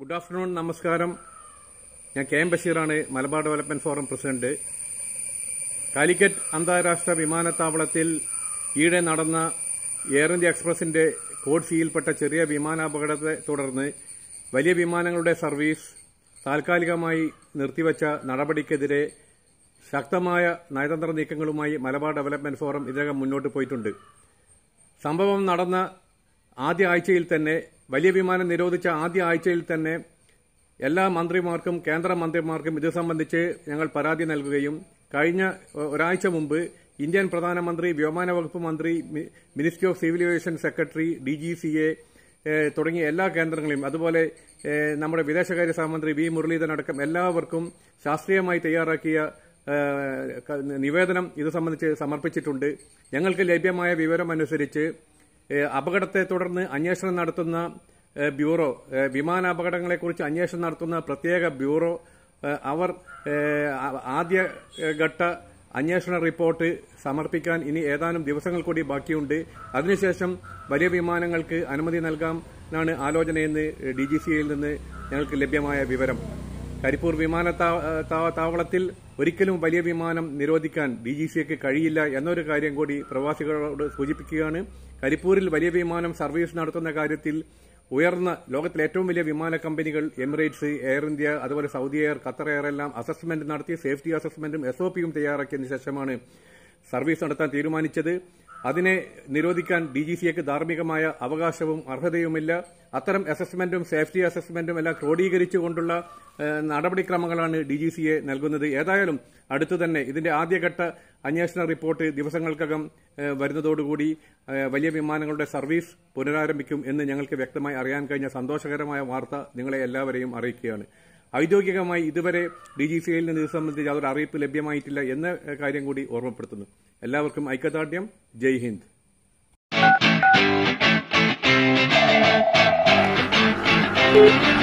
Good afternoon നമസ്കാരം ഞാൻ K M ബഷീറാണ് Malabar development forum president Calicut അന്താരാഷ്ട്ര വിമാനത്താവളത്തിൽ ഈയിടെ നടന്ന എയർ ഇന്ത്യ എക്സ്പ്രസിന്റെ കോഡ് സിയിൽപ്പെട്ട ചെറിയ വിമാനാപകടത്തെ തുടർന്ന് വലിയ വിമാനങ്ങളുടെ സർവീസ് താൽക്കാലികമായി നിർത്തിവച്ച നടപടിക്കെതിരെ ശക്തമായ നയതന്ത്ര നീക്കങ്ങളുമായി മലബാർ ഡെവലപ്മെന്റ് ഫോറം ഇതിനകം മുന്നോട്ട് പോയിട്ടുണ്ട് സംഭവം നടന്ന ആദ്യ ആഴ്ചയിൽ തന്നെ വലിയ വിമാനം നിരോധിച്ച ആദ്യ ആഴ്ചയിൽ തന്നെ എല്ലാ മന്ത്രിമാർക്കും കേന്ദ്രമന്ത്രിമാർക്കും ഇത് സംബന്ധിച്ച് ഞങ്ങൾ പരാതി നൽകുകയും കഴിഞ്ഞ ഒരാഴ്ച മുമ്പ് ഇന്ത്യൻ പ്രധാനമന്ത്രി വ്യോമാന വകുപ്പ് മന്ത്രി ministry of civil aviation secretary D G C A തുടങ്ങിയ എല്ലാ കേന്ദ്രങ്ങളെയും അതുപോലെ നമ്മുടെ വിദേശകാര്യ സഹമന്ത്രി വി മുരളീധരൻ അടക്കം എല്ലാവർക്കും ശാസ്ത്രീയമായി തയ്യാറാക്കിയ നിവേദനം ഇത് സംബന്ധിച്ച് സമർപ്പിച്ചിട്ടുണ്ട് ഞങ്ങൾക്ക് ലഭ്യമായ വിവരം അനുസരിച്ച് അപകടത്തെ തുടർന്ന് അന്വേഷണം നടത്തുന്ന ബ്യൂറോ വിമാനാപകടങ്ങളെക്കുറിച്ച് അന്വേഷണം നടത്തുന്ന പ്രത്യേക ബ്യൂറോ അവർ ആദ്യഘട്ട അന്വേഷണ റിപ്പോർട്ട് സമർപ്പിക്കാൻ ഇനി ഏതാനും ദിവസങ്ങൾ കൂടി ബാക്കിയുണ്ട് അതിനുശേഷം വലിയ വിമാനങ്ങൾക്ക് അനുമതി നൽകാം എന്നാണ് ആലോചനയെന്ന് ഡി ജി സിയിൽ നിന്ന് ഞങ്ങൾക്ക് ലഭ്യമായ വിവരം കരിപ്പൂർ വിമാനത്താവളത്തിൽ ഒരിക്കലും വലിയ വിമാനം നിരോധിക്കാൻ ഡി ജി സിക്ക് കഴിയില്ല എന്നൊരു കാര്യം കൂടി പ്രവാസികളോട് സൂചിപ്പിക്കുകയാണ് കരിപ്പൂരിൽ വലിയ വിമാനം സർവീസ് നടത്തുന്ന കാര്യത്തിൽ ഉയർന്ന ലോകത്തിലെ ഏറ്റവും വലിയ വിമാന കമ്പനികൾ എമിറേറ്റ്സ് എയർ ഇന്ത്യ അതുപോലെ സൗദി എയർ ഖത്തർ എയർ എല്ലാം അസസ്മെന്റ് നടത്തി സേഫ്റ്റി അസസ്മെന്റും എസ് ഒ പിയും തയ്യാറാക്കിയതിനു ശേഷമാണ് സർവീസ് നടത്താൻ തീരുമാനിച്ചത് അതിനെ നിരോധിക്കാൻ ഡി ജി സിയ്ക്ക് ധാർമ്മികമായ അവകാശവും അർഹതയുമില്ല അത്തരം അസസ്മെന്റും സേഫ്റ്റി അസസ്മെന്റും എല്ലാം ക്രോഡീകരിച്ചുകൊണ്ടുള്ള നടപടിക്രമങ്ങളാണ് ഡി ജി സിയെ നൽകുന്നത് ഏതായാലും അടുത്തു തന്നെ ഇതിന്റെ ആദ്യഘട്ട അന്വേഷണ റിപ്പോർട്ട് ദിവസങ്ങൾക്കകം വരുന്നതോടുകൂടി വലിയ വിമാനങ്ങളുടെ സർവീസ് പുനരാരംഭിക്കും എന്ന് ഞങ്ങൾക്ക് വ്യക്തമായി അറിയാൻ കഴിഞ്ഞ സന്തോഷകരമായ വാർത്ത നിങ്ങളെ എല്ലാവരെയും അറിയിക്കുകയാണ് ഔദ്യോഗികമായി ഇതുവരെ ഡി ജി സിയിൽ നിന്ന് ഇത് സംബന്ധിച്ച് യാതൊരു അറിയിപ്പ് ലഭ്യമായിട്ടില്ല എന്ന കാര്യം കൂടി ഓർമ്മപ്പെടുത്തുന്നു എല്ലാവർക്കും ഐക്യദാർഢ്യം ജയ് ഹിന്ദ് Thank you.